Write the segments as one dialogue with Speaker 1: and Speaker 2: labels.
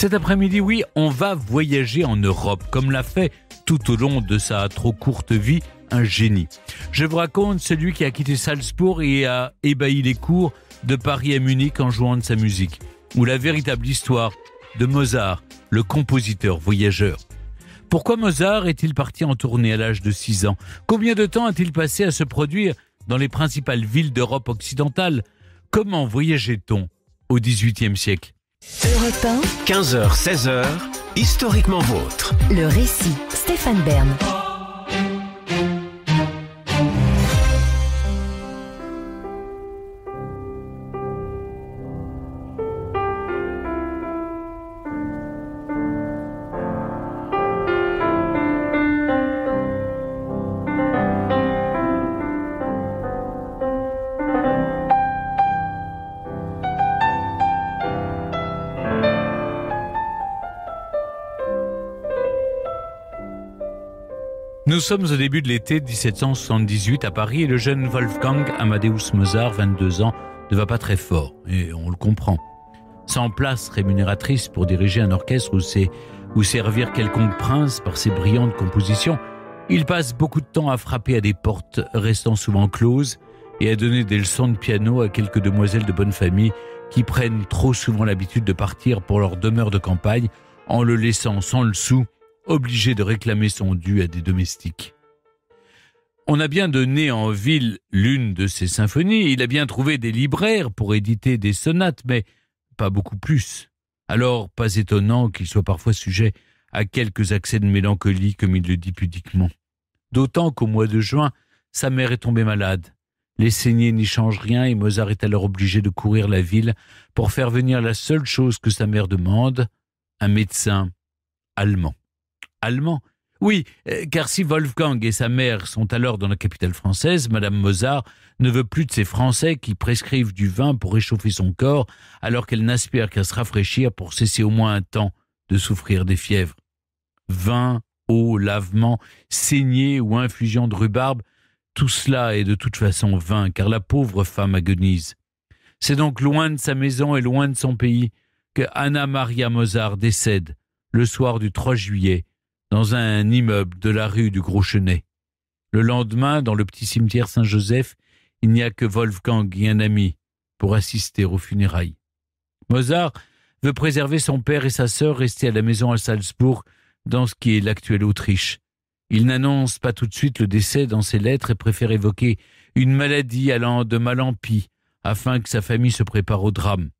Speaker 1: Cet après-midi, oui, on va voyager en Europe, comme l'a fait tout au long de sa trop courte vie un génie. Je vous raconte celui qui a quitté Salzbourg et a ébahi les cours de Paris à Munich en jouant de sa musique, ou la véritable histoire de Mozart, le compositeur voyageur. Pourquoi Mozart est-il parti en tournée à l'âge de 6 ans Combien de temps a-t-il passé à se produire dans les principales villes d'Europe occidentale Comment voyageait-on au XVIIIe siècle
Speaker 2: Europe 1. 15h, 16h, historiquement vôtre. Le récit, Stéphane Bern.
Speaker 1: Nous sommes au début de l'été 1778 à Paris et le jeune Wolfgang Amadeus Mozart, 22 ans, ne va pas très fort, et on le comprend. Sans place rémunératrice pour diriger un orchestre ou, servir quelconque prince par ses brillantes compositions, il passe beaucoup de temps à frapper à des portes restant souvent closes et à donner des leçons de piano à quelques demoiselles de bonne famille qui prennent trop souvent l'habitude de partir pour leur demeure de campagne en le laissant sans le sou obligé de réclamer son dû à des domestiques. On a bien donné en ville l'une de ses symphonies, il a bien trouvé des libraires pour éditer des sonates, mais pas beaucoup plus. Alors, pas étonnant qu'il soit parfois sujet à quelques accès de mélancolie, comme il le dit pudiquement. D'autant qu'au mois de juin, sa mère est tombée malade. Les saignées n'y changent rien et Mozart est alors obligé de courir la ville pour faire venir la seule chose que sa mère demande, un médecin allemand allemand. Oui, euh, car si Wolfgang et sa mère sont alors dans la capitale française, Madame Mozart ne veut plus de ces Français qui prescrivent du vin pour réchauffer son corps, alors qu'elle n'aspire qu'à se rafraîchir pour cesser au moins un temps de souffrir des fièvres. Vin, eau, lavement, saignée ou infusion de rhubarbe, tout cela est de toute façon vain, car la pauvre femme agonise. C'est donc loin de sa maison et loin de son pays que Anna Maria Mozart décède le soir du 3 juillet dans un immeuble de la rue du Gros Chenet. Le lendemain, dans le petit cimetière Saint-Joseph, il n'y a que Wolfgang et un ami pour assister aux funérailles. Mozart veut préserver son père et sa sœur restés à la maison à Salzbourg, dans ce qui est l'actuelle Autriche. Il n'annonce pas tout de suite le décès dans ses lettres et préfère évoquer une maladie allant de mal en pis, afin que sa famille se prépare au drame.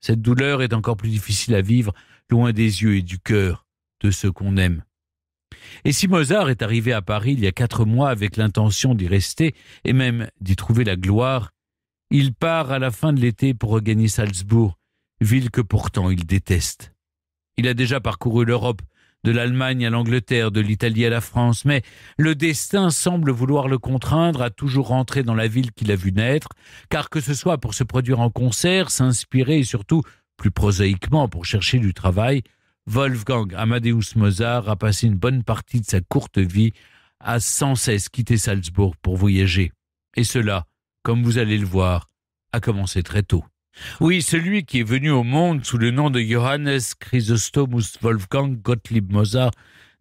Speaker 1: Cette douleur est encore plus difficile à vivre, loin des yeux et du cœur de ceux qu'on aime. Et si Mozart est arrivé à Paris il y a quatre mois avec l'intention d'y rester et même d'y trouver la gloire, il part à la fin de l'été pour regagner Salzbourg, ville que pourtant il déteste. Il a déjà parcouru l'Europe, de l'Allemagne à l'Angleterre, de l'Italie à la France, mais le destin semble vouloir le contraindre à toujours rentrer dans la ville qu'il a vue naître, car que ce soit pour se produire en concert, s'inspirer et surtout, plus prosaïquement, pour chercher du travail, Wolfgang Amadeus Mozart a passé une bonne partie de sa courte vie à sans cesse quitter Salzbourg pour voyager. Et cela, comme vous allez le voir, a commencé très tôt. Oui, celui qui est venu au monde sous le nom de Johannes Chrysostomus Wolfgang Gottlieb Mozart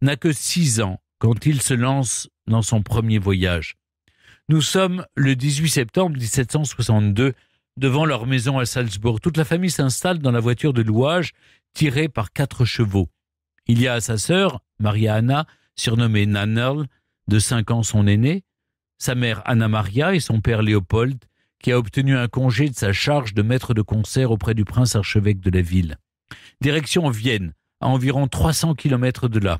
Speaker 1: n'a que six ans quand il se lance dans son premier voyage. Nous sommes le 18 septembre 1762 devant leur maison à Salzbourg. Toute la famille s'installe dans la voiture de louage tirée par quatre chevaux. Il y a sa sœur, Maria Anna, surnommée Nannerl, de cinq ans son aînée, sa mère Anna Maria et son père Léopold, qui a obtenu un congé de sa charge de maître de concert auprès du prince archevêque de la ville. Direction Vienne, à environ 300 km de là.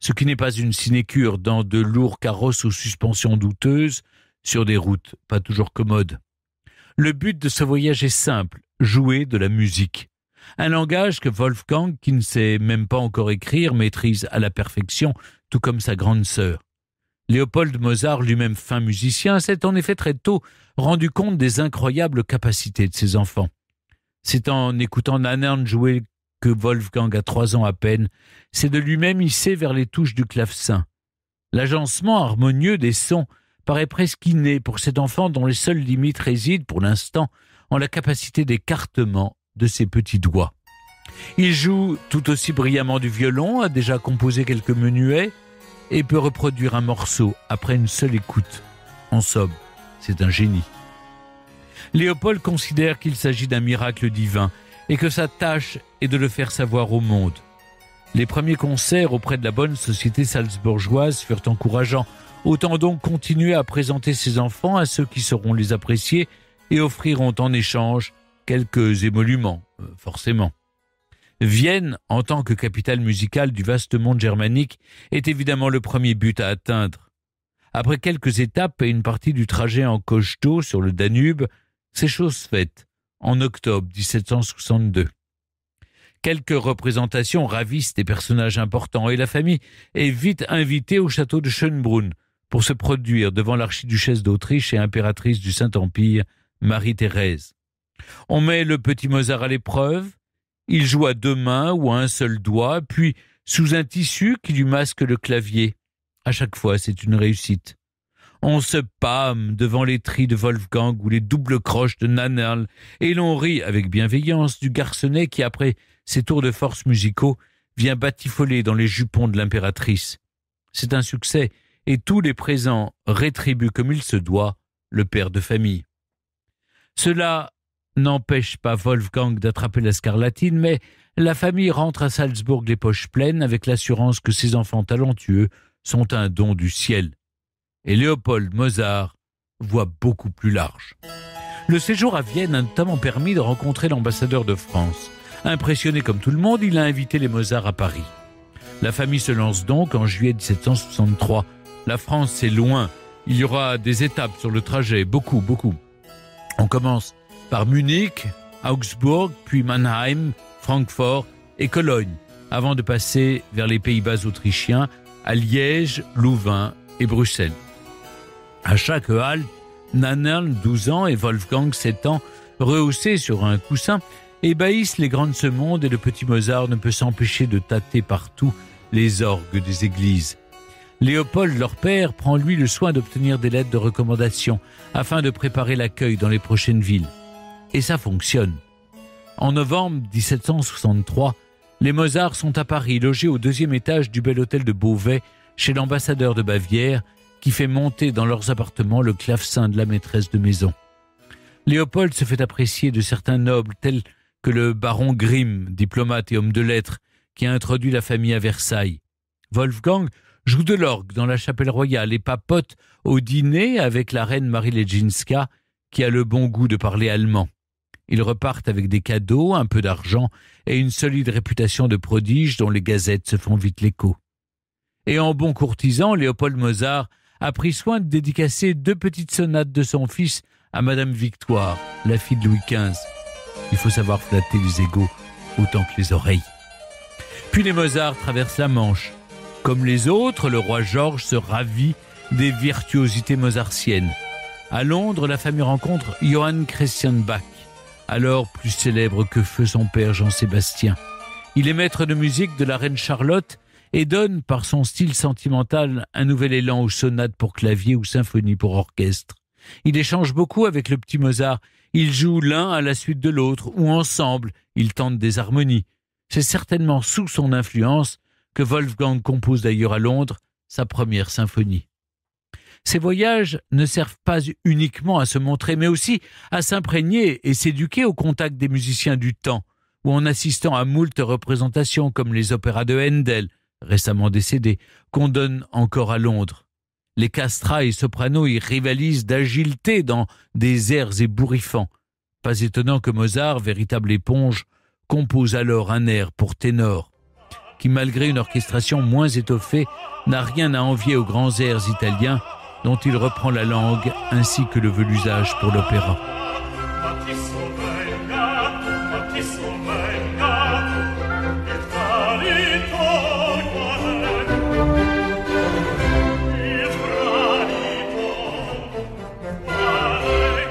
Speaker 1: Ce qui n'est pas une sinécure dans de lourds carrosses aux suspensions douteuses, sur des routes pas toujours commodes. Le but de ce voyage est simple, jouer de la musique. Un langage que Wolfgang, qui ne sait même pas encore écrire, maîtrise à la perfection, tout comme sa grande sœur. Léopold Mozart, lui-même fin musicien, s'est en effet très tôt rendu compte des incroyables capacités de ses enfants. C'est en écoutant Nanern jouer que Wolfgang a trois ans à peine, c'est de lui-même hissé vers les touches du clavecin. L'agencement harmonieux des sons paraît presque inné pour cet enfant dont les seules limites résident pour l'instant en la capacité d'écartement de ses petits doigts. Il joue tout aussi brillamment du violon, a déjà composé quelques menuets et peut reproduire un morceau après une seule écoute. En somme, c'est un génie. Léopold considère qu'il s'agit d'un miracle divin et que sa tâche est de le faire savoir au monde. Les premiers concerts auprès de la bonne société salzbourgeoise furent encourageants. Autant donc continuer à présenter ses enfants à ceux qui sauront les apprécier et offriront en échange quelques émoluments, euh, forcément. Vienne, en tant que capitale musicale du vaste monde germanique, est évidemment le premier but à atteindre. Après quelques étapes et une partie du trajet en coche d'eau sur le Danube, c'est chose faite en octobre 1762. Quelques représentations ravissent des personnages importants et la famille est vite invitée au château de Schönbrunn, pour se produire devant l'archiduchesse d'Autriche et impératrice du Saint-Empire, Marie-Thérèse. On met le petit Mozart à l'épreuve, il joue à deux mains ou à un seul doigt, puis sous un tissu qui lui masque le clavier. À chaque fois, c'est une réussite. On se pâme devant les tris de Wolfgang ou les doubles croches de Nannerl, et l'on rit avec bienveillance du garçonnet qui, après ses tours de force musicaux, vient batifoler dans les jupons de l'impératrice. C'est un succès et tous les présents rétribuent comme il se doit le père de famille. Cela n'empêche pas Wolfgang d'attraper la scarlatine, mais la famille rentre à Salzbourg les poches pleines avec l'assurance que ses enfants talentueux sont un don du ciel. Et Léopold Mozart voit beaucoup plus large. Le séjour à Vienne a notamment permis de rencontrer l'ambassadeur de France. Impressionné comme tout le monde, il a invité les Mozart à Paris. La famille se lance donc en juillet 1763 la France, est loin. Il y aura des étapes sur le trajet, beaucoup, beaucoup. On commence par Munich, Augsbourg, puis Mannheim, Francfort et Cologne, avant de passer vers les Pays-Bas autrichiens, à Liège, Louvain et Bruxelles. À chaque halte, Nannerl, 12 ans, et Wolfgang, 7 ans, rehaussés sur un coussin, ébahissent les grandes semondes et le petit Mozart ne peut s'empêcher de tâter partout les orgues des églises. Léopold, leur père, prend lui le soin d'obtenir des lettres de recommandation afin de préparer l'accueil dans les prochaines villes. Et ça fonctionne. En novembre 1763, les Mozart sont à Paris, logés au deuxième étage du bel hôtel de Beauvais, chez l'ambassadeur de Bavière, qui fait monter dans leurs appartements le clavecin de la maîtresse de maison. Léopold se fait apprécier de certains nobles, tels que le baron Grimm, diplomate et homme de lettres, qui a introduit la famille à Versailles. Wolfgang joue de l'orgue dans la chapelle royale et papote au dîner avec la reine Marie leginska qui a le bon goût de parler allemand. Ils repartent avec des cadeaux, un peu d'argent et une solide réputation de prodige dont les gazettes se font vite l'écho. Et en bon courtisan, Léopold Mozart a pris soin de dédicacer deux petites sonates de son fils à Madame Victoire, la fille de Louis XV. Il faut savoir flatter les égaux autant que les oreilles. Puis les Mozart traversent la Manche comme les autres, le roi Georges se ravit des virtuosités mozartiennes. À Londres, la famille rencontre Johann Christian Bach, alors plus célèbre que feu son père Jean-Sébastien. Il est maître de musique de la reine Charlotte et donne par son style sentimental un nouvel élan aux sonates pour clavier ou symphonies pour orchestre. Il échange beaucoup avec le petit Mozart. Ils jouent l'un à la suite de l'autre ou ensemble. Ils tentent des harmonies. C'est certainement sous son influence que Wolfgang compose d'ailleurs à Londres sa première symphonie. Ces voyages ne servent pas uniquement à se montrer, mais aussi à s'imprégner et s'éduquer au contact des musiciens du temps, ou en assistant à moult représentations comme les opéras de Handel, récemment décédé, qu'on donne encore à Londres. Les castras et sopranos y rivalisent d'agilité dans des airs ébouriffants. Pas étonnant que Mozart, véritable éponge, compose alors un air pour ténor qui, malgré une orchestration moins étoffée, n'a rien à envier aux grands airs italiens dont il reprend la langue ainsi que le veut l'usage pour l'opéra.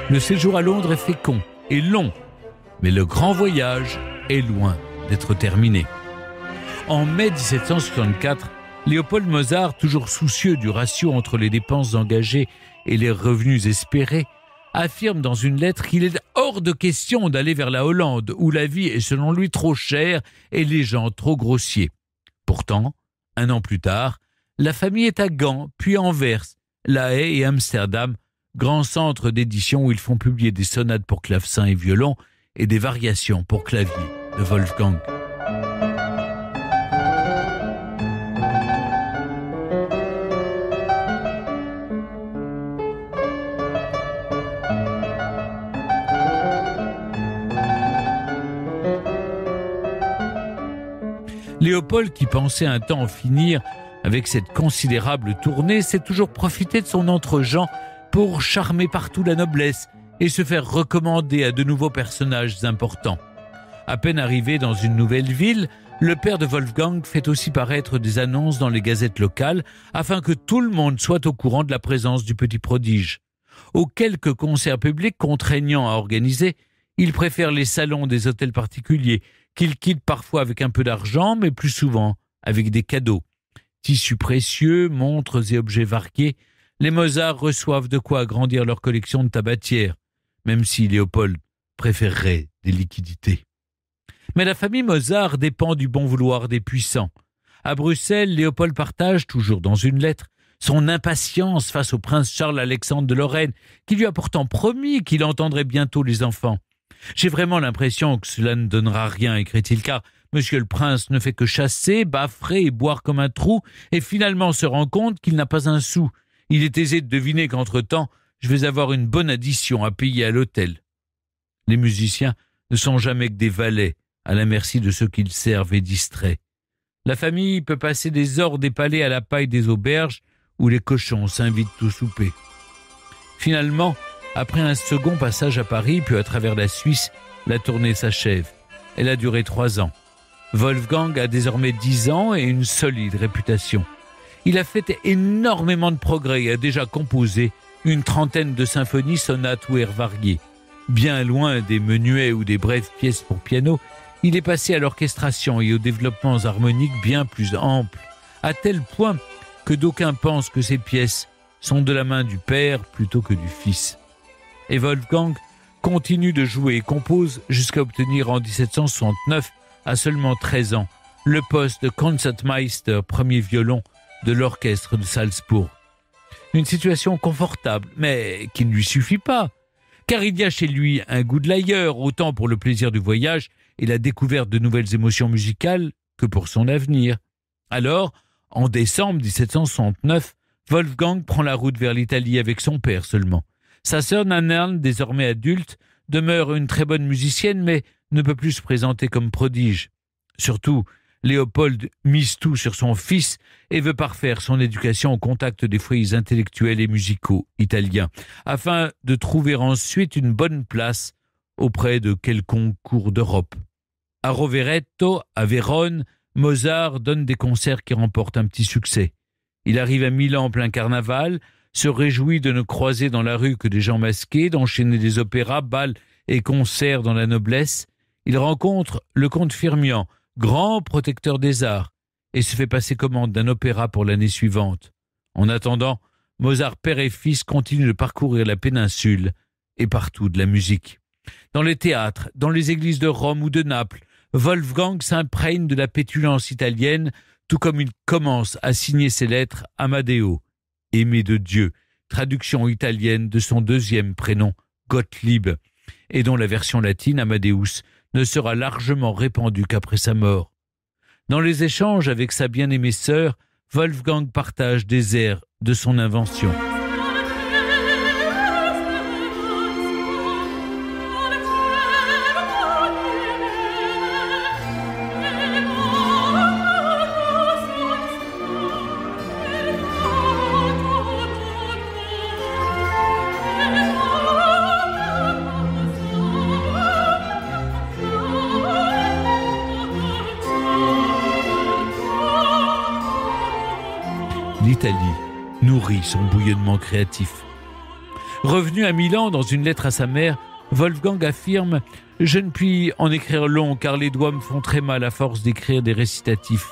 Speaker 1: Le séjour à Londres est fécond et long, mais le grand voyage est loin d'être terminé. En mai 1764, Léopold Mozart, toujours soucieux du ratio entre les dépenses engagées et les revenus espérés, affirme dans une lettre qu'il est hors de question d'aller vers la Hollande, où la vie est selon lui trop chère et les gens trop grossiers. Pourtant, un an plus tard, la famille est à Gand, puis à Anvers, La Haye et Amsterdam, grands centres d'édition où ils font publier des sonates pour clavecin et violon et des variations pour clavier de Wolfgang. Léopold, qui pensait un temps en finir avec cette considérable tournée, s'est toujours profité de son entre-gens pour charmer partout la noblesse et se faire recommander à de nouveaux personnages importants. À peine arrivé dans une nouvelle ville, le père de Wolfgang fait aussi paraître des annonces dans les gazettes locales afin que tout le monde soit au courant de la présence du petit prodige. Aux quelques concerts publics contraignants à organiser, il préfère les salons des hôtels particuliers qu'il quitte parfois avec un peu d'argent, mais plus souvent avec des cadeaux. Tissus précieux, montres et objets varqués, les Mozart reçoivent de quoi agrandir leur collection de tabatières, même si Léopold préférerait des liquidités. Mais la famille Mozart dépend du bon vouloir des puissants. À Bruxelles, Léopold partage, toujours dans une lettre, son impatience face au prince Charles-Alexandre de Lorraine, qui lui a pourtant promis qu'il entendrait bientôt les enfants. J'ai vraiment l'impression que cela ne donnera rien, écrit-il, car Monsieur le prince ne fait que chasser, baffrer et boire comme un trou, et finalement se rend compte qu'il n'a pas un sou. Il est aisé de deviner qu'entre-temps, je vais avoir une bonne addition à payer à l'hôtel. Les musiciens ne sont jamais que des valets, à la merci de ceux qu'ils servent et distraits. La famille peut passer des heures des palais à la paille des auberges, où les cochons s'invitent au souper. Finalement, après un second passage à Paris, puis à travers la Suisse, la tournée s'achève. Elle a duré trois ans. Wolfgang a désormais dix ans et une solide réputation. Il a fait énormément de progrès et a déjà composé une trentaine de symphonies, sonates ou airs variés. Bien loin des menuets ou des brèves pièces pour piano, il est passé à l'orchestration et aux développements harmoniques bien plus amples, à tel point que d'aucuns pensent que ces pièces sont de la main du père plutôt que du fils et Wolfgang continue de jouer et compose jusqu'à obtenir en 1769, à seulement 13 ans, le poste de Concertmeister, premier violon de l'orchestre de Salzbourg. Une situation confortable, mais qui ne lui suffit pas, car il y a chez lui un goût de l'ailleurs, autant pour le plaisir du voyage et la découverte de nouvelles émotions musicales que pour son avenir. Alors, en décembre 1769, Wolfgang prend la route vers l'Italie avec son père seulement. Sa sœur Nannerl, désormais adulte, demeure une très bonne musicienne, mais ne peut plus se présenter comme prodige. Surtout, Léopold mise tout sur son fils et veut parfaire son éducation au contact des foyers intellectuels et musicaux italiens, afin de trouver ensuite une bonne place auprès de quelconque cours d'Europe. À Rovereto, à Vérone, Mozart donne des concerts qui remportent un petit succès. Il arrive à Milan en plein carnaval, se réjouit de ne croiser dans la rue que des gens masqués, d'enchaîner des opéras, balles et concerts dans la noblesse. Il rencontre le comte Firmian, grand protecteur des arts, et se fait passer commande d'un opéra pour l'année suivante. En attendant, Mozart père et fils continuent de parcourir la péninsule et partout de la musique. Dans les théâtres, dans les églises de Rome ou de Naples, Wolfgang s'imprègne de la pétulance italienne, tout comme il commence à signer ses lettres à Madeo aimé de Dieu, traduction italienne de son deuxième prénom, Gottlieb, et dont la version latine, Amadeus, ne sera largement répandue qu'après sa mort. Dans les échanges avec sa bien-aimée sœur, Wolfgang partage des airs de son invention. son bouillonnement créatif. Revenu à Milan dans une lettre à sa mère, Wolfgang affirme ⁇ Je ne puis en écrire long car les doigts me font très mal à force d'écrire des récitatifs.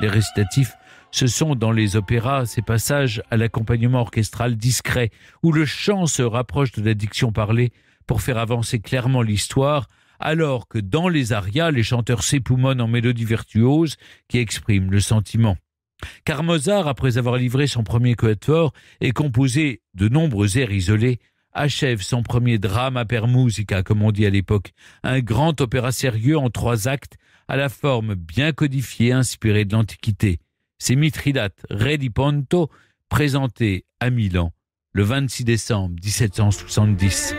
Speaker 1: Les récitatifs, ce sont dans les opéras ces passages à l'accompagnement orchestral discret où le chant se rapproche de la diction parlée pour faire avancer clairement l'histoire, alors que dans les arias, les chanteurs s'époumonnent en mélodies virtuoses qui expriment le sentiment. ⁇ car Mozart, après avoir livré son premier quatuor et composé de nombreux airs isolés, achève son premier à per musica, comme on dit à l'époque, un grand opéra sérieux en trois actes, à la forme bien codifiée inspirée de l'Antiquité. C'est Mithridate Ponto, présenté à Milan le 26 décembre 1770.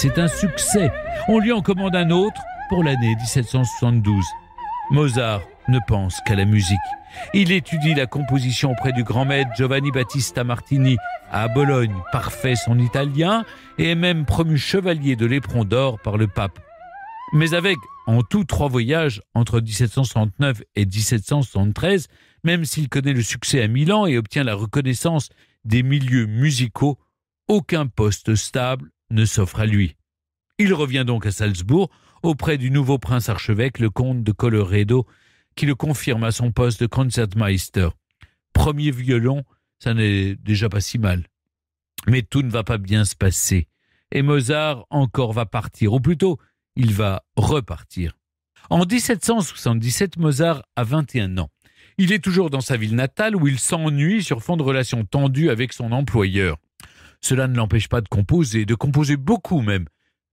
Speaker 1: C'est un succès. On lui en commande un autre pour l'année 1772. Mozart ne pense qu'à la musique. Il étudie la composition auprès du grand maître Giovanni Battista Martini à Bologne, parfait son italien et est même promu chevalier de l'éperon d'or par le pape. Mais avec en tout trois voyages entre 1769 et 1773, même s'il connaît le succès à Milan et obtient la reconnaissance des milieux musicaux, aucun poste stable ne s'offre à lui. Il revient donc à Salzbourg auprès du nouveau prince archevêque, le comte de Colloredo, qui le confirme à son poste de concertmeister. Premier violon, ça n'est déjà pas si mal. Mais tout ne va pas bien se passer. Et Mozart encore va partir, ou plutôt, il va repartir. En 1777, Mozart a 21 ans. Il est toujours dans sa ville natale où il s'ennuie sur fond de relations tendues avec son employeur. Cela ne l'empêche pas de composer, de composer beaucoup même,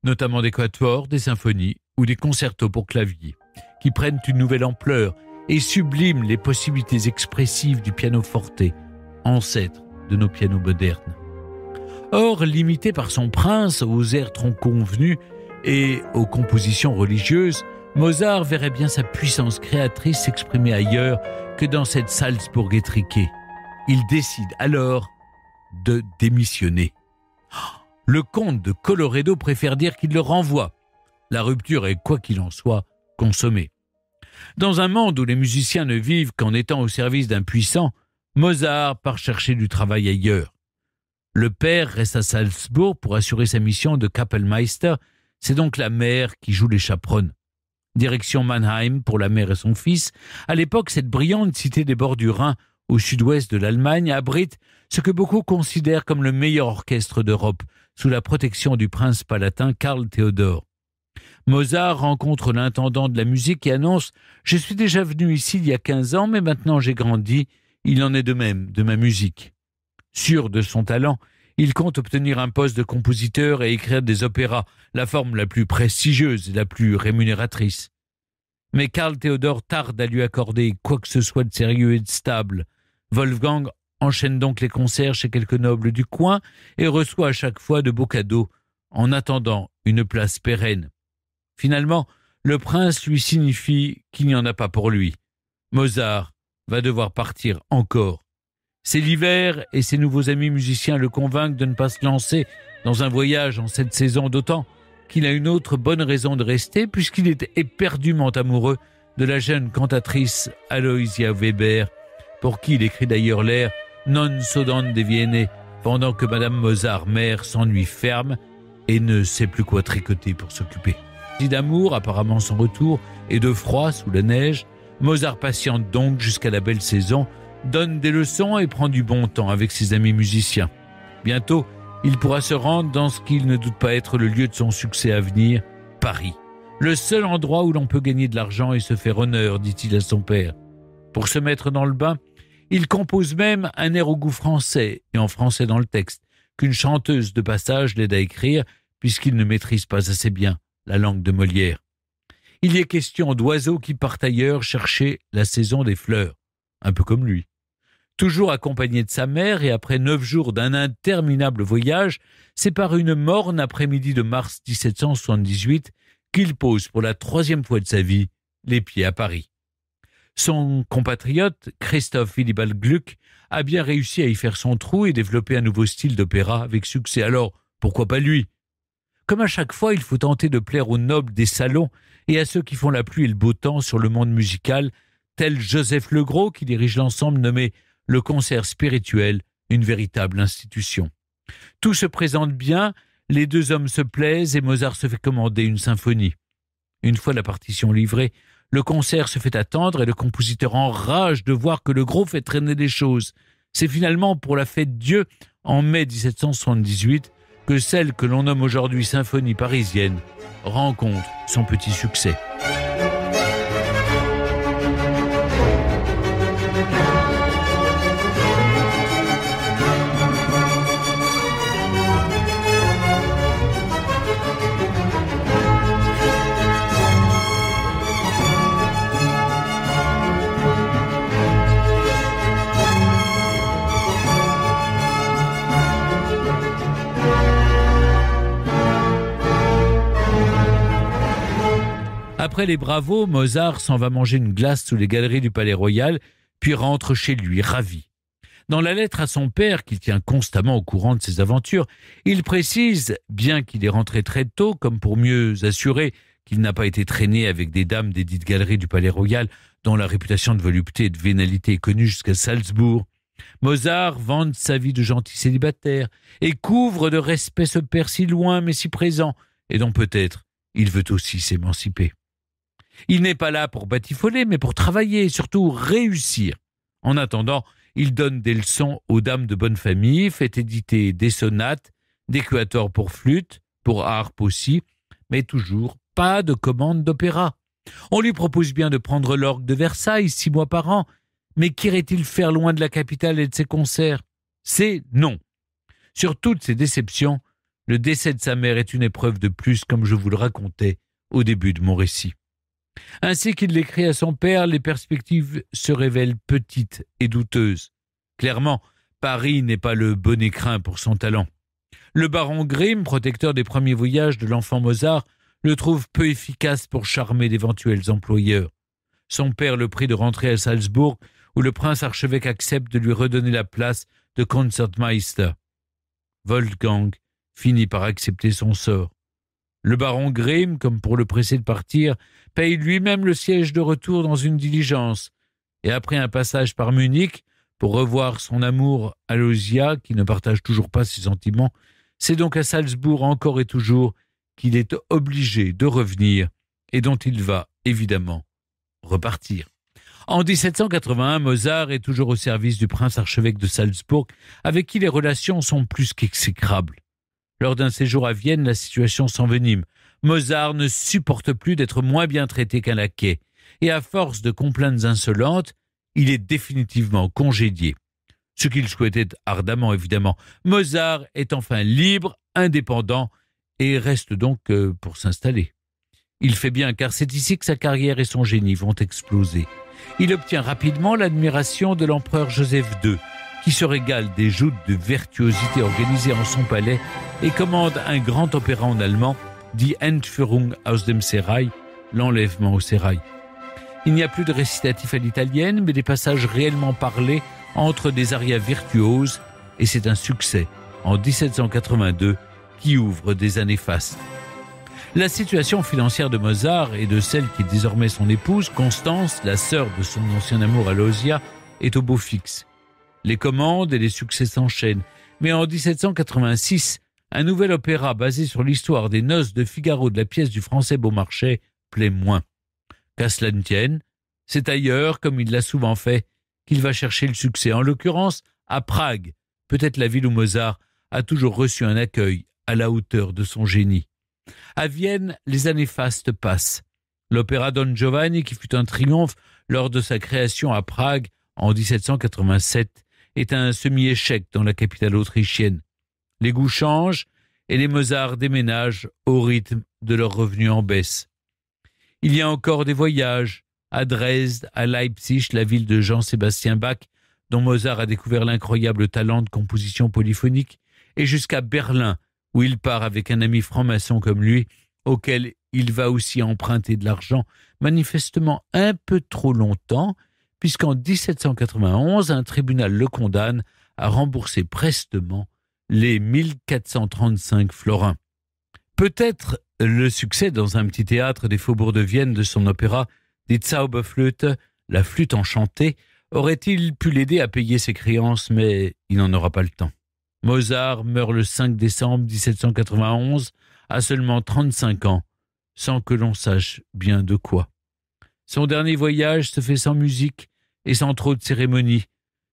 Speaker 1: notamment des quatuors, des symphonies ou des concertos pour clavier, qui prennent une nouvelle ampleur et subliment les possibilités expressives du piano forte, ancêtre de nos pianos modernes. Or, limité par son prince aux airs tronconvenus et aux compositions religieuses, Mozart verrait bien sa puissance créatrice s'exprimer ailleurs que dans cette Salzbourg étriquée. Il décide alors de démissionner. Le comte de Colorado préfère dire qu'il le renvoie. La rupture est, quoi qu'il en soit, consommée. Dans un monde où les musiciens ne vivent qu'en étant au service d'un puissant, Mozart part chercher du travail ailleurs. Le père reste à Salzbourg pour assurer sa mission de Kapellmeister, c'est donc la mère qui joue les chaperonnes. Direction Mannheim pour la mère et son fils. À l'époque, cette brillante cité des bords du Rhin au sud-ouest de l'Allemagne, abrite ce que beaucoup considèrent comme le meilleur orchestre d'Europe, sous la protection du prince palatin Karl Theodor. Mozart rencontre l'intendant de la musique et annonce Je suis déjà venu ici il y a 15 ans, mais maintenant j'ai grandi, il en est de même de ma musique. Sûr de son talent, il compte obtenir un poste de compositeur et écrire des opéras, la forme la plus prestigieuse et la plus rémunératrice. Mais Karl Theodor tarde à lui accorder quoi que ce soit de sérieux et de stable. Wolfgang enchaîne donc les concerts chez quelques nobles du coin et reçoit à chaque fois de beaux cadeaux, en attendant une place pérenne. Finalement, le prince lui signifie qu'il n'y en a pas pour lui. Mozart va devoir partir encore. C'est l'hiver et ses nouveaux amis musiciens le convainquent de ne pas se lancer dans un voyage en cette saison, d'autant qu'il a une autre bonne raison de rester puisqu'il est éperdument amoureux de la jeune cantatrice Aloysia Weber, pour qui il écrit d'ailleurs l'air Non sodan de pendant que Madame Mozart, mère, s'ennuie ferme et ne sait plus quoi tricoter pour s'occuper. Dit d'amour, apparemment sans retour, et de froid sous la neige, Mozart patiente donc jusqu'à la belle saison, donne des leçons et prend du bon temps avec ses amis musiciens. Bientôt, il pourra se rendre dans ce qu'il ne doute pas être le lieu de son succès à venir, Paris. Le seul endroit où l'on peut gagner de l'argent et se faire honneur, dit-il à son père. Pour se mettre dans le bain, il compose même un air au goût français, et en français dans le texte, qu'une chanteuse de passage l'aide à écrire, puisqu'il ne maîtrise pas assez bien la langue de Molière. Il y est question d'oiseaux qui partent ailleurs chercher la saison des fleurs, un peu comme lui. Toujours accompagné de sa mère, et après neuf jours d'un interminable voyage, c'est par une morne après-midi de mars 1778 qu'il pose pour la troisième fois de sa vie les pieds à Paris. Son compatriote, Christophe Willibald Gluck, a bien réussi à y faire son trou et développer un nouveau style d'opéra avec succès. Alors, pourquoi pas lui Comme à chaque fois, il faut tenter de plaire aux nobles des salons et à ceux qui font la pluie et le beau temps sur le monde musical, tel Joseph Legros qui dirige l'ensemble nommé le concert spirituel, une véritable institution. Tout se présente bien, les deux hommes se plaisent et Mozart se fait commander une symphonie. Une fois la partition livrée, le concert se fait attendre et le compositeur enrage de voir que le gros fait traîner des choses. C'est finalement pour la fête Dieu, en mai 1778, que celle que l'on nomme aujourd'hui Symphonie parisienne rencontre son petit succès. Après les bravos, Mozart s'en va manger une glace sous les galeries du Palais Royal, puis rentre chez lui, ravi. Dans la lettre à son père, qu'il tient constamment au courant de ses aventures, il précise, bien qu'il est rentré très tôt, comme pour mieux assurer qu'il n'a pas été traîné avec des dames des dites galeries du Palais Royal, dont la réputation de volupté et de vénalité est connue jusqu'à Salzbourg. Mozart vante sa vie de gentil célibataire et couvre de respect ce père si loin mais si présent, et dont peut-être il veut aussi s'émanciper. Il n'est pas là pour batifoler, mais pour travailler, et surtout réussir. En attendant, il donne des leçons aux dames de bonne famille, fait éditer des sonates, des quatuors pour flûte, pour harpe aussi, mais toujours pas de commande d'opéra. On lui propose bien de prendre l'orgue de Versailles six mois par an, mais qu'irait-il faire loin de la capitale et de ses concerts C'est non. Sur toutes ces déceptions, le décès de sa mère est une épreuve de plus, comme je vous le racontais au début de mon récit. Ainsi qu'il l'écrit à son père, les perspectives se révèlent petites et douteuses. Clairement, Paris n'est pas le bon écrin pour son talent. Le baron Grimm, protecteur des premiers voyages de l'enfant Mozart, le trouve peu efficace pour charmer d'éventuels employeurs. Son père le prie de rentrer à Salzbourg, où le prince archevêque accepte de lui redonner la place de concertmeister. Wolfgang finit par accepter son sort. Le baron Grimm, comme pour le presser de partir, paye lui-même le siège de retour dans une diligence, et après un passage par Munich, pour revoir son amour Losia, qui ne partage toujours pas ses sentiments, c'est donc à Salzbourg encore et toujours qu'il est obligé de revenir et dont il va, évidemment, repartir. En 1781, Mozart est toujours au service du prince archevêque de Salzbourg, avec qui les relations sont plus qu'exécrables. Lors d'un séjour à Vienne, la situation s'envenime. Mozart ne supporte plus d'être moins bien traité qu'un laquais, et à force de complaintes insolentes, il est définitivement congédié. Ce qu'il souhaitait ardemment, évidemment. Mozart est enfin libre, indépendant, et reste donc euh, pour s'installer. Il fait bien, car c'est ici que sa carrière et son génie vont exploser. Il obtient rapidement l'admiration de l'empereur Joseph II qui se régale des joutes de virtuosité organisées en son palais et commande un grand opéra en allemand, dit Entführung aus dem Serail, l'enlèvement au Serail. Il n'y a plus de récitatif à l'italienne, mais des passages réellement parlés entre des arias virtuoses, et c'est un succès en 1782 qui ouvre des années fastes. La situation financière de Mozart et de celle qui est désormais son épouse, Constance, la sœur de son ancien amour Alosia, est au beau fixe. Les commandes et les succès s'enchaînent. Mais en 1786, un nouvel opéra basé sur l'histoire des noces de Figaro de la pièce du français Beaumarchais plaît moins. Qu'à cela ne tienne, c'est ailleurs, comme il l'a souvent fait, qu'il va chercher le succès, en l'occurrence à Prague, peut-être la ville où Mozart a toujours reçu un accueil à la hauteur de son génie. À Vienne, les années fastes passent. L'opéra Don Giovanni, qui fut un triomphe lors de sa création à Prague en 1787, est un semi-échec dans la capitale autrichienne. Les goûts changent et les Mozart déménagent au rythme de leurs revenus en baisse. Il y a encore des voyages à Dresde, à Leipzig, la ville de Jean-Sébastien Bach, dont Mozart a découvert l'incroyable talent de composition polyphonique, et jusqu'à Berlin, où il part avec un ami franc-maçon comme lui, auquel il va aussi emprunter de l'argent, manifestement un peu trop longtemps, puisqu'en 1791, un tribunal le condamne à rembourser prestement les 1435 florins. Peut-être le succès dans un petit théâtre des faubourgs de Vienne de son opéra Die Zauberflöte, la flûte enchantée, aurait-il pu l'aider à payer ses créances, mais il n'en aura pas le temps. Mozart meurt le 5 décembre 1791 à seulement 35 ans, sans que l'on sache bien de quoi. Son dernier voyage se fait sans musique et sans trop de cérémonie.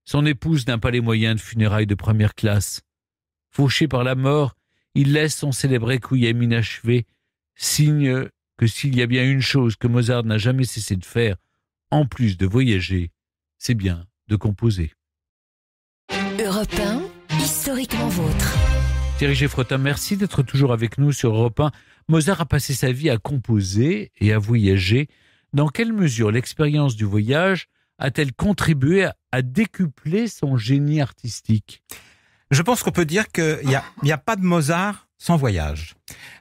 Speaker 1: Son épouse n'a pas les moyens de funérailles de première classe. Fauché par la mort, il laisse son célèbre requiem inachevé, signe que s'il y a bien une chose que Mozart n'a jamais cessé de faire, en plus de voyager, c'est bien de composer.
Speaker 2: Europe historiquement vôtre.
Speaker 1: Thierry Geffrotin, merci d'être toujours avec nous sur Europe 1. Mozart a passé sa vie à composer et à voyager. Dans quelle mesure l'expérience du voyage a-t-elle contribué à, décupler son génie artistique
Speaker 2: Je pense qu'on peut dire qu'il n'y a, pas de Mozart sans voyage.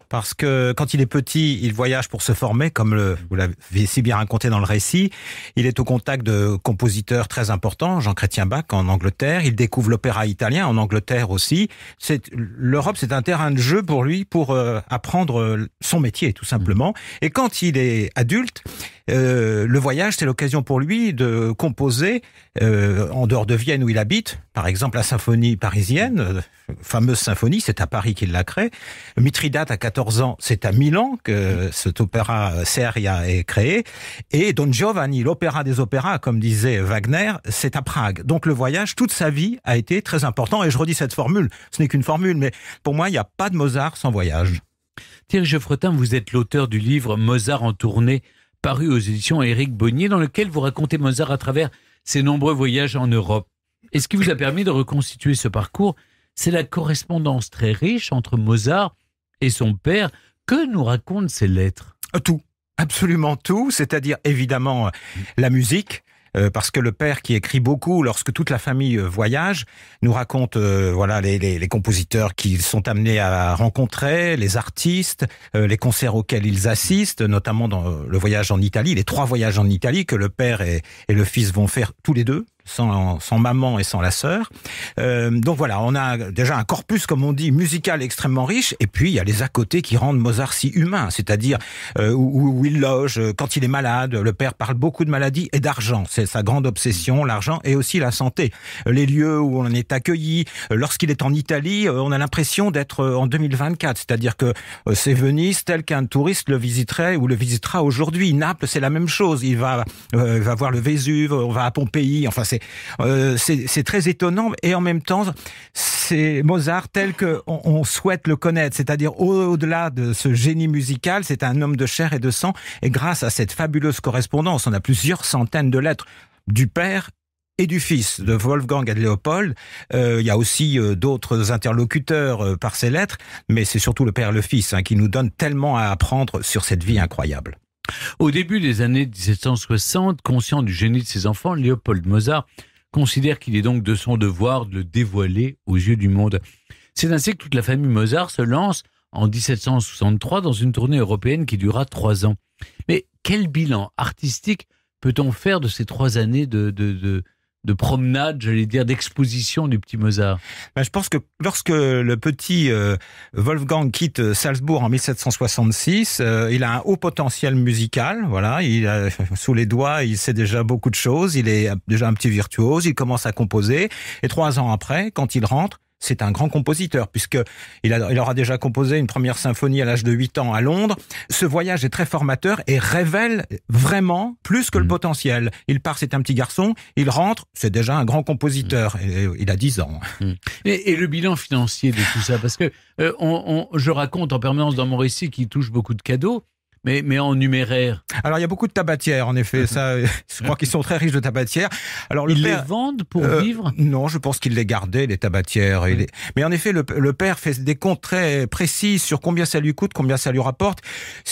Speaker 2: Parce que quand il est petit, il voyage pour se former, comme vous l'avez si bien raconté dans le récit. Il est au contact de compositeurs très importants, Jean Chrétien Bach en Angleterre. Il découvre l'opéra italien en Angleterre aussi. L'Europe, c'est un terrain de jeu pour lui pour euh, apprendre son métier, tout simplement. Et quand il est adulte, euh, le voyage, c'est l'occasion pour lui de composer euh, en dehors de Vienne où il habite, par exemple la symphonie parisienne, euh, fameuse symphonie, c'est à Paris qu'il la crée. Mitridate à 14 ans, c'est à Milan que cet opéra Seria est créé. Et Don Giovanni, l'opéra des opéras, comme disait Wagner, c'est à Prague. Donc le voyage, toute sa vie, a été très important. Et je redis cette formule, ce n'est qu'une formule, mais pour moi, il n'y a pas de Mozart sans voyage.
Speaker 1: Thierry Geoffretin, vous êtes l'auteur du livre Mozart en tournée paru aux éditions Éric Bonnier, dans lequel vous racontez Mozart à travers ses nombreux voyages en Europe. Et ce qui vous a permis de reconstituer ce parcours, c'est la correspondance très riche entre Mozart et son père.
Speaker 2: Que nous racontent ces lettres Tout. Absolument tout, c'est-à-dire évidemment la musique, euh, parce que le père qui écrit beaucoup lorsque toute la famille euh, voyage nous raconte euh, voilà les, compositeurs qu'ils sont amenés à rencontrer, les artistes, les concerts auxquels ils assistent, notamment dans le voyage en Italie, les trois voyages en Italie que le père et le fils vont faire tous les deux sans, maman et sans la sœur. Euh, donc voilà, on a déjà un corpus, comme on dit, musical extrêmement riche, et puis il y a les à côté qui rendent Mozart si humain, c'est-à-dire euh, où, il loge, euh, quand il est malade, le père parle beaucoup de maladies et d'argent, c'est sa grande obsession, l'argent et aussi la santé. Les lieux où on est accueilli, lorsqu'il est en Italie, on a l'impression d'être en 2024, c'est-à-dire que c'est Venise tel qu'un touriste le visiterait ou le visitera aujourd'hui. Naples, c'est la même chose, il va, va voir le Vésuve, on va à Pompéi, enfin euh, c'est très étonnant et en même temps c'est Mozart tel que on, souhaite le connaître, c'est-à-dire au-delà de ce génie musical, c'est un homme de chair et de sang et grâce à cette fabuleuse correspondance, on a plusieurs centaines de lettres du père et du fils de Wolfgang et de Léopold. Euh, il y a aussi euh, d'autres interlocuteurs par ces lettres, mais c'est surtout le père et le fils hein, qui nous donnent tellement à apprendre sur cette vie incroyable.
Speaker 1: Au début des années 1760, conscient du génie de ses enfants, Léopold Mozart considère qu'il est donc de son devoir de le dévoiler aux yeux du monde. C'est ainsi que toute la famille Mozart se lance en 1763 dans une tournée européenne qui dura trois ans. Mais quel bilan artistique peut-on faire de ces trois années de, de, de, de promenade, j'allais dire, d'exposition du petit
Speaker 2: Mozart ben, Je pense que lorsque le petit euh, Wolfgang quitte Salzbourg en 1766, euh, il a un haut potentiel musical. Voilà, il a, sous les doigts, il sait déjà beaucoup de choses. Il est déjà un petit virtuose. Il commence à composer. Et trois ans après, quand il rentre, c'est un grand compositeur, puisque il aura déjà composé une première symphonie à l'âge de 8 ans à Londres. Ce voyage est très formateur et révèle vraiment plus que le mm. potentiel. Il part, c'est un petit garçon, il rentre, c'est déjà un grand compositeur. Mm. il a 10 ans. Mm. Et, le bilan financier de tout ça, parce que euh, je raconte en permanence dans mon récit qui touche beaucoup de cadeaux, mais, mais en numéraire. Alors, il y a beaucoup de tabatières, en effet. Ça, je crois qu'ils sont très riches de tabatières. Alors, le ils père, les vendent pour euh, vivre Non, je pense qu'il les gardait les tabatières. Mais en effet, le, le, père fait des comptes très précis sur combien ça lui coûte, combien ça lui rapporte.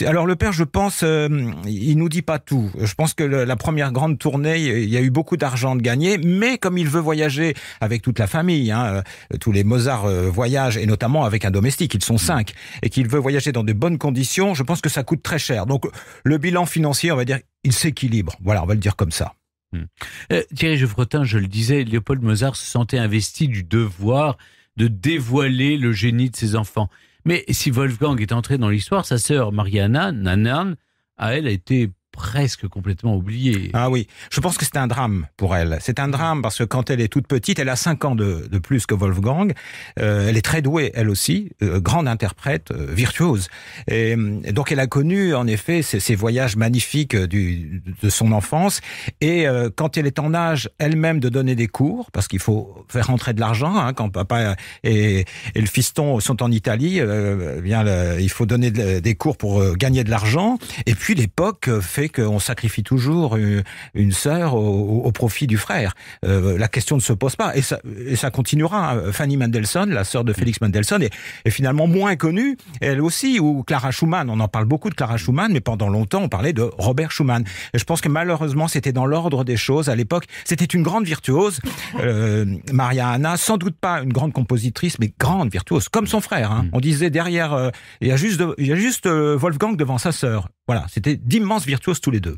Speaker 2: Alors, le père, je pense, euh, il nous dit pas tout. Je pense que la première grande tournée, il y a eu beaucoup d'argent de gagner mais comme il veut voyager avec toute la famille, hein, euh, tous les Mozart voyagent, et notamment avec un domestique, ils sont cinq, et qu'il veut voyager dans de bonnes conditions, je pense que ça coûte très cher. Donc le bilan financier, on va dire, il s'équilibre. Voilà, on va le dire comme ça.
Speaker 1: Hmm. Euh, Thierry Geoffretin, je le disais, Léopold Mozart se sentait investi du devoir de dévoiler le génie de ses enfants. Mais si Wolfgang est entré dans
Speaker 2: l'histoire, sa sœur Mariana, Nanan, a elle a été presque complètement oubliée. Ah oui, je pense que c'est un drame pour elle. C'est un drame parce que quand elle est toute petite, elle a 5 ans de, plus que Wolfgang, euh, elle est très douée elle aussi, euh, grande interprète, euh, virtuose. Et, donc elle a connu en effet ces, voyages magnifiques du, de son enfance et quand elle est en âge elle-même de donner des cours, parce qu'il faut faire entrer de l'argent, hein, quand papa et, et, le fiston sont en Italie, eh bien, il faut donner des cours pour gagner de l'argent, et puis l'époque fait qu'on sacrifie toujours euh, une, sœur au, profit du frère. Euh, la question ne se pose pas. Et ça, continuera. Fanny Mendelssohn, la sœur de Félix Mendelssohn, est, finalement moins connue, elle aussi, ou Clara Schumann. On en parle beaucoup de Clara Schumann, mais pendant longtemps, on parlait de Robert Schumann. Et je pense que malheureusement, c'était dans l'ordre des choses à l'époque. C'était une grande virtuose, euh, Maria Anna, sans doute pas une grande compositrice, mais grande virtuose, comme son frère. Hein. Mm. On disait derrière, il juste, y a juste Wolfgang devant sa sœur. Voilà, c'était d'immenses virtuoses tous les deux.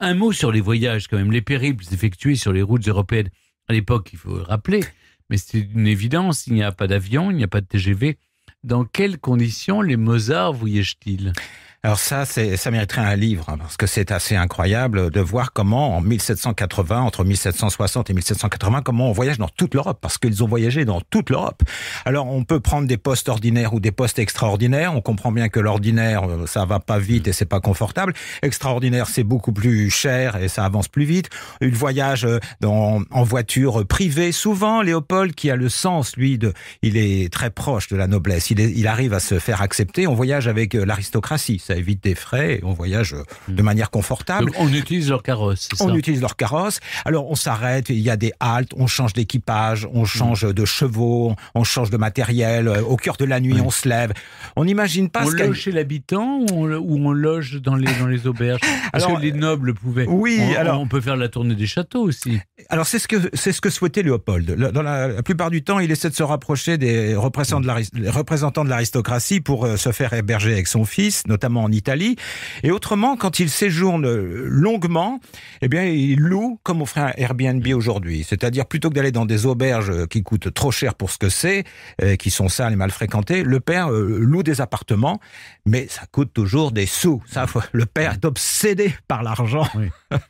Speaker 1: Un mot sur les voyages, quand même, les périples effectués sur les routes européennes. À l'époque, il faut le rappeler, mais c'est une évidence, il n'y a pas d'avion, il n'y a pas de TGV. Dans quelles conditions les Mozart
Speaker 2: voyagent-ils alors ça, ça mériterait un livre, hein, parce que c'est assez incroyable de voir comment en 1780, entre 1760 et 1780, comment on voyage dans toute l'Europe, parce qu'ils ont voyagé dans toute l'Europe. Alors on peut prendre des postes ordinaires ou des postes extraordinaires, on comprend bien que l'ordinaire, euh, ça va pas vite et c'est pas confortable. Extraordinaire, c'est beaucoup plus cher et ça avance plus vite. Une voyage euh, dans, en voiture privée, souvent Léopold qui a le sens, lui, de, il est très proche de la noblesse, il, il arrive à se faire accepter, on voyage avec euh, l'aristocratie évite des frais et on voyage euh, de hmm. manière confortable. on utilise leur carrosse, c'est ça On utilise leur carrosse. Alors on s'arrête, il y a des haltes, on change d'équipage, on hmm. change de chevaux, on change de matériel. Euh, au cœur de la nuit, on se lève. On n'imagine pas. On loge chez l'habitant ou, on loge dans les, dans les auberges Parce que les nobles pouvaient. Oui, alors on
Speaker 1: peut faire la tournée des châteaux aussi.
Speaker 2: Alors c'est ce que c'est ce que souhaitait Léopold. Dans la, la, plupart du temps, il essaie de se rapprocher des représentants de l'aristocratie pour euh, se faire héberger avec son fils, notamment en Italie. Et autrement, quand il séjourne euh, longuement, eh bien, il loue comme on ferait un Airbnb aujourd'hui. C'est-à-dire, plutôt que d'aller dans des auberges euh, qui coûtent trop cher pour ce que c'est, euh, qui sont sales et mal fréquentées, le père loue des appartements, mais ça coûte toujours des sous. Ça, le père est obsédé par l'argent.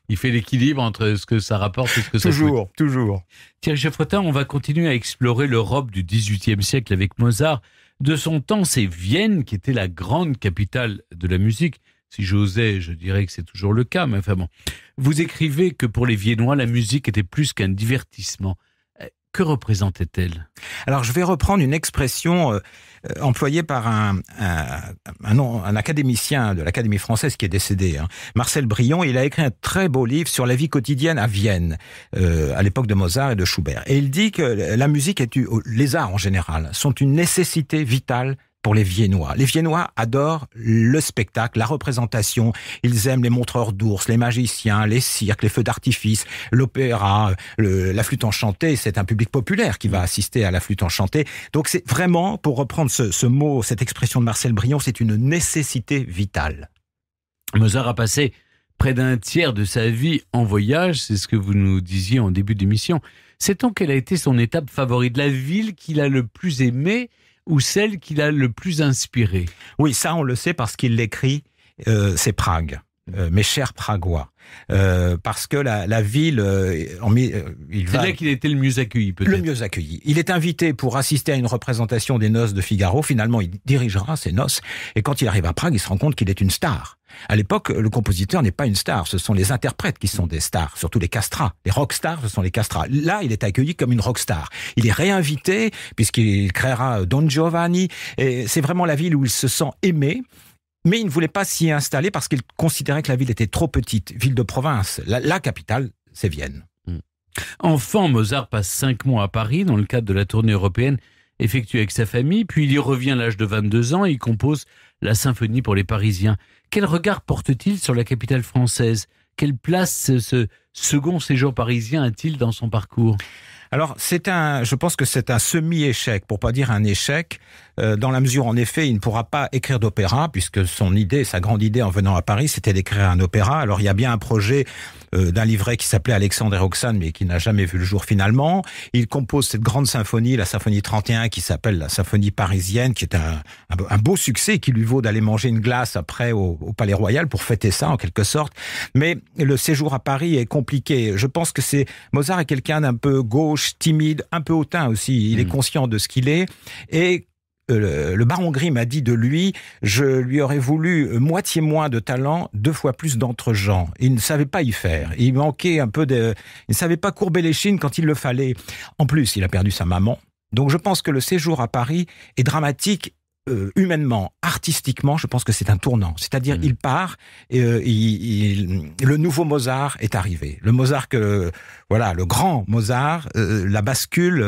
Speaker 2: Il fait l'équilibre entre ce que ça rapporte et ce que ça coûte. Toujours, toujours. Thierry Geoffretin, on va continuer à explorer
Speaker 1: l'Europe du XVIIIe siècle avec Mozart. De son temps, c'est Vienne qui était la grande capitale de la musique. Si j'osais, je dirais que c'est toujours le cas, mais enfin bon. Vous
Speaker 2: écrivez que pour les Viennois, la musique était plus qu'un divertissement. Euh, que représentait-elle Alors, je vais reprendre une expression euh, employée par un, un, académicien de l'Académie française qui est décédé, hein. Marcel Brion. Il a écrit un très beau livre sur la vie quotidienne à Vienne, euh, à l'époque de Mozart et de Schubert. Et il dit que la musique, est, les arts en général, sont une nécessité vitale pour les Viennois. Les Viennois adorent le spectacle, la représentation. Ils aiment les montreurs d'ours, les magiciens, les cirques, les feux d'artifice, l'opéra, la flûte enchantée. C'est un public populaire qui va assister à la flûte enchantée. Donc c'est vraiment, pour reprendre ce, mot, cette expression de Marcel Brion, c'est une nécessité vitale.
Speaker 1: Mozart a passé près d'un tiers de sa vie en voyage, c'est ce que vous nous disiez en début d'émission. C'est on quelle a été son étape favorite, la
Speaker 2: ville qu'il a le plus aimée ou celle qu'il a le plus inspiré Oui, ça on le sait parce qu'il l'écrit, euh, c'est Prague. Euh, mes chers Pragois, euh, parce que la, ville, il c'est là
Speaker 1: qu'il était le mieux accueilli, peut-être. Le mieux
Speaker 2: accueilli. Il est invité pour assister à une représentation des noces de Figaro. Finalement, il dirigera ses noces, et quand il arrive à Prague, il se rend compte qu'il est une star. À l'époque, le compositeur n'est pas une star, ce sont les interprètes qui sont des stars, surtout les castras. Les rock stars, ce sont les castras. Là, il est accueilli comme une rock star. Il est réinvité puisqu'il créera Don Giovanni. C'est vraiment la ville où il se sent aimé. Mais il ne voulait pas s'y installer parce qu'il considérait que la ville était trop petite, ville de province. La, capitale, c'est Vienne. Mm. Enfant,
Speaker 1: Mozart passe cinq mois à Paris dans le cadre de la tournée européenne effectuée avec sa famille, puis il y revient à l'âge de 22 ans et il compose la symphonie pour les Parisiens. Quel regard porte-t-il sur la capitale française Quelle place
Speaker 2: ce second séjour parisien a-t-il dans son parcours alors, c'est un, je pense que c'est un semi-échec, pour pas dire un échec, euh, dans la mesure, en effet, il ne pourra pas écrire d'opéra, puisque son idée, sa grande idée en venant à Paris, c'était d'écrire un opéra. Alors, il y a bien un projet euh, d'un livret qui s'appelait Alexandre et Roxane, mais qui n'a jamais vu le jour finalement. Il compose cette grande symphonie, la symphonie 31, qui s'appelle la symphonie parisienne, qui est un, beau succès, qui lui vaut d'aller manger une glace après au, Palais Royal pour fêter ça en quelque sorte. Mais le séjour à Paris est compliqué. Je pense que c'est Mozart est quelqu'un d'un peu gauche, timide, un peu hautain aussi. Il est mm. conscient de ce qu'il est et euh, le baron Grimm a dit de lui Je lui aurais voulu euh, moitié moins de talent, deux fois plus d'entre-gens. Il ne savait pas y faire. Il manquait un peu de. Il ne savait pas courber les chines quand il le fallait. En plus, il a perdu sa maman. Donc je pense que le séjour à Paris est dramatique euh, humainement, artistiquement, je pense que c'est un tournant. C'est-à-dire, mm-hmm. il part et euh, le nouveau Mozart est arrivé. Le Mozart que voilà, le grand Mozart, euh, la bascule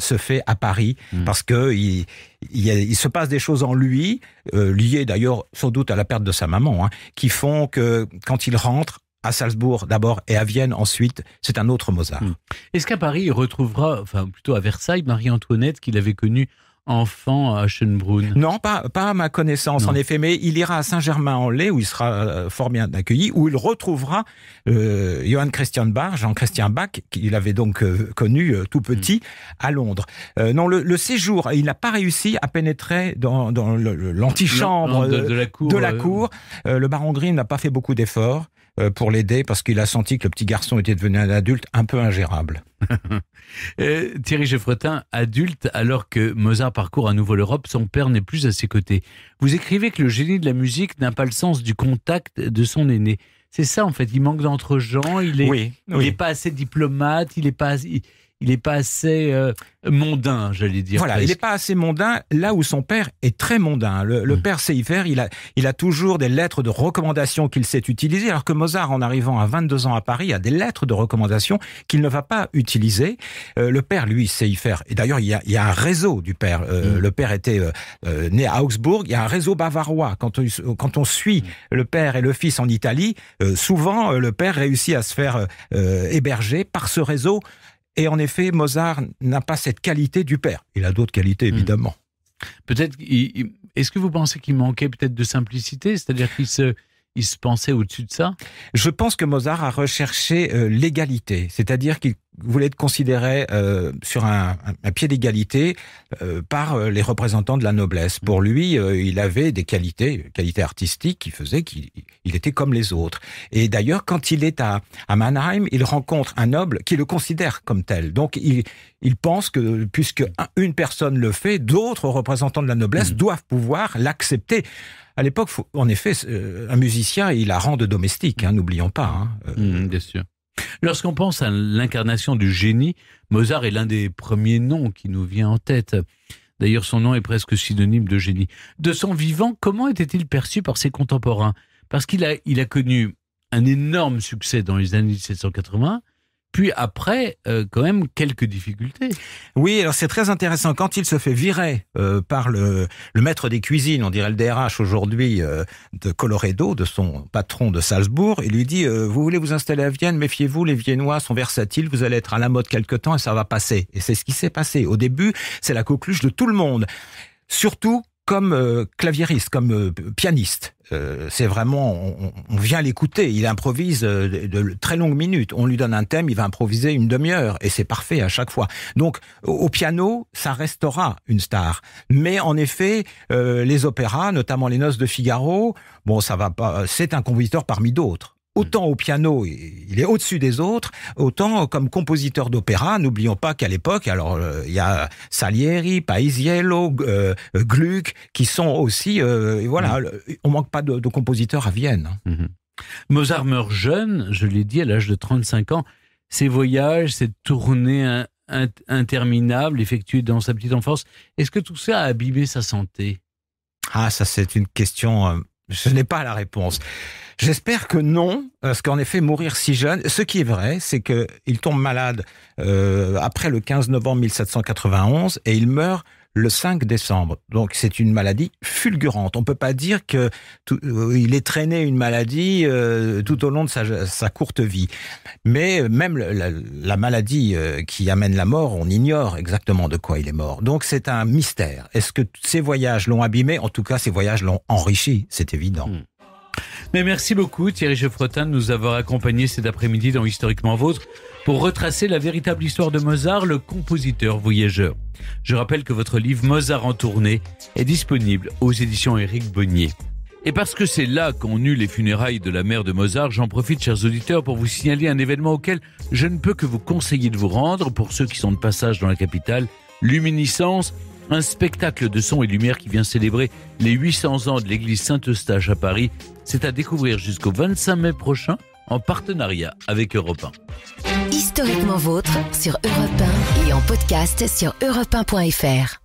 Speaker 2: se fait à Paris mm. parce que il, il, se passe des choses en lui, liées d'ailleurs sans doute à la perte de sa maman, hein, qui font que quand il rentre, à Salzbourg d'abord et à Vienne ensuite, c'est un autre Mozart. Mm. Est-ce qu'à Paris, il retrouvera, enfin plutôt à Versailles,
Speaker 1: Marie-Antoinette qu'il avait connue
Speaker 2: enfant à Schönbrunn Non, pas, pas à ma connaissance, en effet, mais il ira à Saint-Germain-en-Laye, où il sera euh, fort bien accueilli, où il retrouvera euh, Johann Christian Bach, Jean-Christian Bach, qu'il avait donc euh, connu euh, tout petit mm. à Londres. non, le, séjour, il n'a pas réussi à pénétrer dans, l'antichambre la De la cour. le baron Green n'a pas fait beaucoup d'efforts. Euh, pour l'aider parce qu'il a senti que le petit garçon était devenu un adulte un peu ingérable.
Speaker 1: Euh, Thierry Geffretin, adulte, alors que Mozart parcourt à nouveau l'Europe, son père n'est plus à ses côtés. Vous écrivez que le génie de la musique n'a pas le sens du contact de son aîné. C'est ça en fait, il manque d'entre-gens, il n'est pas assez diplomate, il n'est pas il n'est pas assez euh, mondain, j'allais
Speaker 2: dire. Voilà, il n'est pas assez mondain là où son père est très mondain. Le, père Seyfer, il a, il a toujours des lettres de recommandation qu'il s'est utiliser, alors que Mozart, en arrivant à 22 ans à Paris, a des lettres de recommandation qu'il ne va pas utiliser. Euh, le père, lui, sait faire. et d'ailleurs, il, y a, un réseau du père. Euh, mm. Le père était né à Augsbourg, il y a un réseau bavarois. Quand on, suit mm. le père et le fils en Italie, souvent, le père réussit à se faire héberger par ce réseau et en effet, Mozart n'a pas cette qualité du père. Il a d'autres qualités, hmm. évidemment. Peut-être, est-ce que vous pensez qu'il manquait peut-être de simplicité C'est-à-dire qu'il se, il se pensait au-dessus de ça Je pense que Mozart a recherché euh, l'égalité, c'est-à-dire qu'il voulait être considéré euh, sur un, pied d'égalité euh, par euh, les représentants de la noblesse. Mmh. Pour lui, il avait des qualités, qualités artistiques qui faisaient qu'il était comme les autres. Et d'ailleurs, quand il est à, Mannheim, il rencontre un noble qui le considère comme tel. Donc, il, pense que puisque une personne le fait, d'autres représentants de la noblesse mmh. doivent pouvoir l'accepter. À l'époque, en effet, un musicien, il a rang de domestique, hein, n'oublions pas.
Speaker 1: Hein, mmh, bien sûr. Lorsqu'on pense à l'incarnation du génie, Mozart est l'un des premiers noms qui nous vient en tête. D'ailleurs, son nom est presque synonyme de génie. De son vivant, comment était-il perçu par ses contemporains Parce qu'il a, connu un énorme succès dans les années
Speaker 2: 1780, puis après, euh, quand même, quelques difficultés. Oui, alors c'est très intéressant. Quand il se fait virer euh, par le, maître des cuisines, on dirait le DRH aujourd'hui euh, de Colorado, de son patron de Salzbourg, il lui dit Vous voulez vous installer à Vienne Méfiez-vous, les Viennois sont versatiles, vous allez être à la mode quelque temps et ça va passer. » Et c'est ce qui s'est passé. Au début, c'est la coqueluche de tout le monde. Surtout comme euh, claviériste, comme euh, pianiste. Euh, c'est vraiment, on, vient l'écouter. Il improvise euh, de, très longues minutes. On lui donne un thème, il va improviser une demi-heure et c'est parfait à chaque fois. Donc, au, piano, ça restera une star. Mais en effet, les opéras, notamment les Noces de Figaro, bon, ça va pas. C'est un compositeur parmi d'autres. Autant au piano, il est au-dessus des autres, autant comme compositeur d'opéra, n'oublions pas qu'à l'époque, alors euh, il y a Salieri, Paisiello, euh, Gluck, qui sont aussi, euh, voilà, mm. on manque pas de, compositeurs à Vienne.
Speaker 1: Mm-hmm. Mozart meurt jeune, je l'ai dit, à l'âge de 35 ans. Ses voyages, cette tournée interminable effectuée
Speaker 2: dans sa petite enfance, est-ce que tout ça a abîmé sa santé Ah, ça c'est une question, ce n'est pas la réponse. J'espère que non, parce qu'en effet, mourir si jeune, ce qui est vrai, c'est qu'il tombe malade euh, après le 15 novembre 1791 et il meurt le 5 décembre. Donc c'est une maladie fulgurante. On ne peut pas dire que euh, il est traîné une maladie euh, tout au long de sa, courte vie. Mais même la, maladie qui amène la mort, on ignore exactement de quoi il est mort. Donc c'est un mystère. Est-ce que ces voyages l'ont abîmé En tout cas, ces voyages l'ont enrichi, c'est évident. Hmm.
Speaker 1: Mais merci beaucoup Thierry Geoffretin de nous avoir accompagnés cet après-midi dans Historiquement Vôtre pour retracer la véritable histoire de Mozart, le compositeur voyageur. Je rappelle que votre livre Mozart en tournée est disponible aux éditions Éric Bonnier. Et parce que c'est là qu'on eut les funérailles de la mère de Mozart, j'en profite, chers auditeurs, pour vous signaler un événement auquel je ne peux que vous conseiller de vous rendre pour ceux qui sont de passage dans la capitale, Luminiscence, un spectacle de son et lumière qui vient célébrer les 800 ans de l'église Saint-Eustache à Paris. C'est à découvrir jusqu'au 25 mai prochain en partenariat avec Europe
Speaker 2: 1. Historiquement vôtre sur Europe 1 et en podcast sur
Speaker 1: europe1.fr.